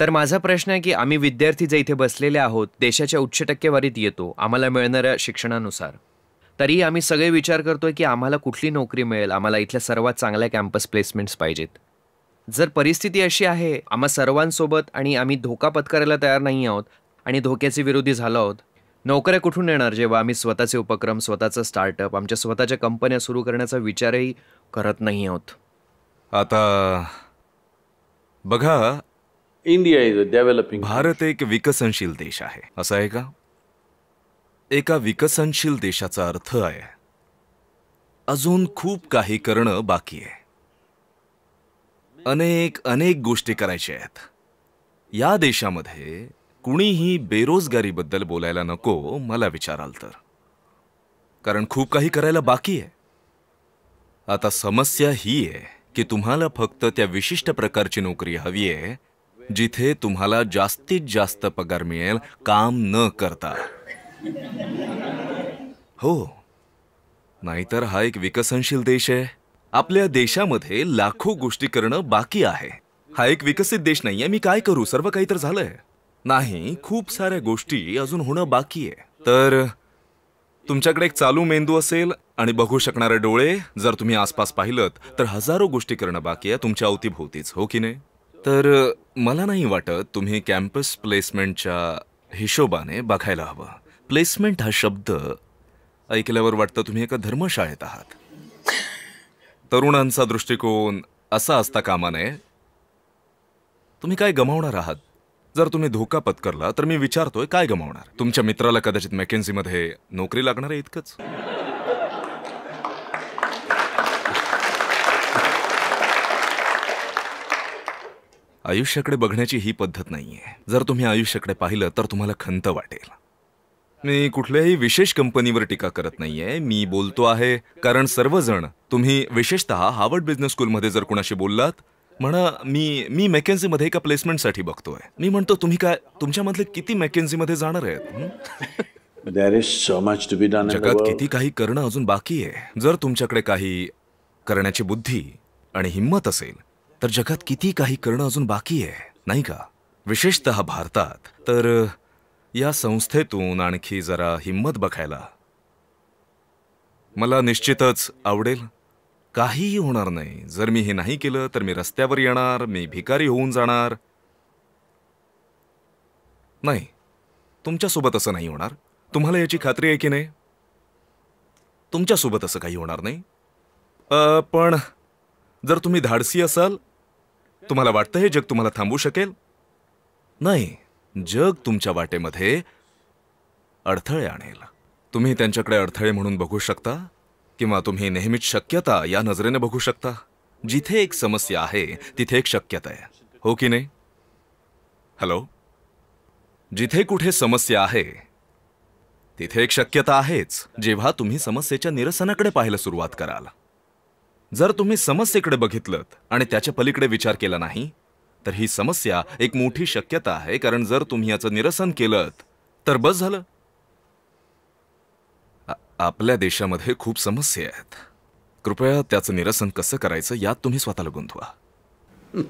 तर माझा प्रश्न आहे की आम्ही विद्यार्थी जे इथे बसलेले आहोत देशाच्या उच्च टक्केवारीत येतो आम्हाला मिळणाऱ्या शिक्षणानुसार तरी आम्ही सगळे विचार करतोय की आम्हाला कुठली नोकरी मिळेल आम्हाला इथल्या सर्वात चांगल्या कॅम्पस प्लेसमेंट्स पाहिजेत जर परिस्थिती अशी आहे आम्हा सर्वांसोबत आणि आम्ही धोका पत्करायला तयार नाही आहोत आणि धोक्याचे विरोधी झालो आहोत नोकऱ्या कुठून येणार जेव्हा आम्ही स्वतःचे उपक्रम स्वतःचं स्टार्टअप आमच्या स्वतःच्या कंपन्या सुरू करण्याचा विचारही करत नाही आहोत आता बघा India is a developing Bharat एक विकसनशील देश आहे असं आहे का एका विकसनशील देशाचा अर्थ आहे अजून खूप काही करणं बाकी आहे अनेक अनेक गोष्टी करायच्या आहेत या देशामध्ये कुणीही बेरोजगारीबद्दल बोलायला नको मला विचाराल तर कारण खूप काही करायला बाकी आहे आता समस्या ही आहे की तुम्हाला फक्त त्या विशिष्ट प्रकारची नोकरी हवी आहे जिथे तुम्हाला जास्तीत जास्त पगार मिळेल काम न करता हो नाहीतर हा एक विकसनशील देश आहे आपल्या देशामध्ये लाखो गोष्टी करणं बाकी आहे हा एक विकसित देश नाहीये मी काय करू सर्व काही तर झालंय नाही खूप साऱ्या गोष्टी अजून होणं बाकी आहे तर तुमच्याकडे एक चालू मेंदू असेल आणि बघू शकणारे डोळे जर तुम्ही आसपास पाहिलं तर हजारो गोष्टी करणं बाकी आहे तुमच्या अवतीभोवतीच हो की नाही तर मला नाही वाटत तुम्ही कॅम्पस प्लेसमेंटच्या हिशोबाने बघायला हवं प्लेसमेंट हा शब्द ऐकल्यावर वाटतं तुम्ही एका धर्मशाळेत आहात तरुणांचा दृष्टिकोन असा असता कामा नये तुम्ही काय गमावणार आहात जर तुम्ही धोका पत्करला तर मी विचारतोय काय गमावणार तुमच्या मित्राला कदाचित मॅकेन्सीमध्ये नोकरी लागणार आहे इतकंच आयुष्याकडे बघण्याची ही पद्धत नाही आहे जर तुम्ही आयुष्याकडे पाहिलं तर तुम्हाला खंत वाटेल मी कुठल्याही विशेष कंपनीवर टीका करत नाही आहे मी बोलतो आहे कारण सर्वजण तुम्ही विशेषतः हार्वर्ड बिझनेस स्कूलमध्ये जर कुणाशी बोललात म्हणा मी मी मॅकेन्झीमध्ये एका प्लेसमेंटसाठी बघतोय मी म्हणतो तुम्ही काय तुमच्यामधले किती मॅकेन्झीमध्ये जाणार आहेत जगात किती काही करणं अजून बाकी आहे जर तुमच्याकडे काही करण्याची बुद्धी आणि हिंमत असेल तर जगात किती काही करणं अजून बाकी आहे नाही का विशेषत भारतात तर या संस्थेतून आणखी जरा हिंमत बघायला मला निश्चितच आवडेल काहीही होणार नाही जर मी हे नाही केलं तर मी रस्त्यावर येणार मी भिकारी होऊन जाणार नाही तुमच्यासोबत असं नाही होणार तुम्हाला याची खात्री आहे की नाही तुमच्यासोबत असं काही होणार नाही पण जर तुम्ही धाडसी असाल तुम्हाला वाटतं हे जग तुम्हाला थांबवू शकेल नाही जग तुमच्या वाटेमध्ये अडथळे आणेल तुम्ही त्यांच्याकडे अडथळे म्हणून बघू शकता किंवा तुम्ही नेहमीच शक्यता या नजरेने बघू शकता जिथे एक समस्या आहे तिथे एक शक्यता आहे हो की नाही हॅलो जिथे कुठे समस्या आहे तिथे एक शक्यता आहेच जेव्हा तुम्ही समस्येच्या निरसनाकडे पाहायला सुरुवात कराल जर तुम्ही समस्येकडे बघितलं आणि त्याच्या पलीकडे विचार केला नाही तर ही समस्या एक मोठी शक्यता आहे कारण जर तुम्ही याचं निरसन केलं तर बस झालं आपल्या देशामध्ये खूप समस्या आहेत कृपया त्याचं निरसन कसं करायचं यात तुम्ही स्वतःला गुंतवा